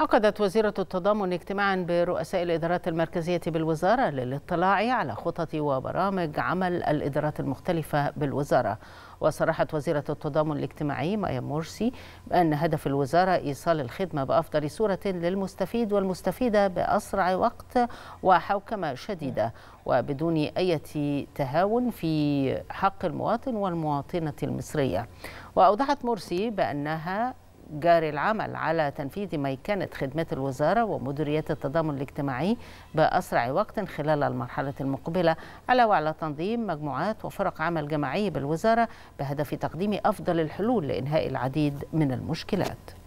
عقدت وزيرة التضامن اجتماعا برؤساء الإدارات المركزية بالوزارة للاطلاع على خطط وبرامج عمل الإدارات المختلفة بالوزارة وصرحت وزيرة التضامن الاجتماعي مايا مرسي بأن هدف الوزارة إيصال الخدمة بأفضل صورة للمستفيد والمستفيدة بأسرع وقت وحوكمة شديدة وبدون أي تهاون في حق المواطن والمواطنة المصرية وأوضحت مرسي بأنها جاري العمل على تنفيذ ميكنة خدمات الوزارة ومديريات التضامن الاجتماعي بأسرع وقت خلال المرحلة المقبلة على وعلى تنظيم مجموعات وفرق عمل جماعي بالوزارة بهدف تقديم أفضل الحلول لإنهاء العديد من المشكلات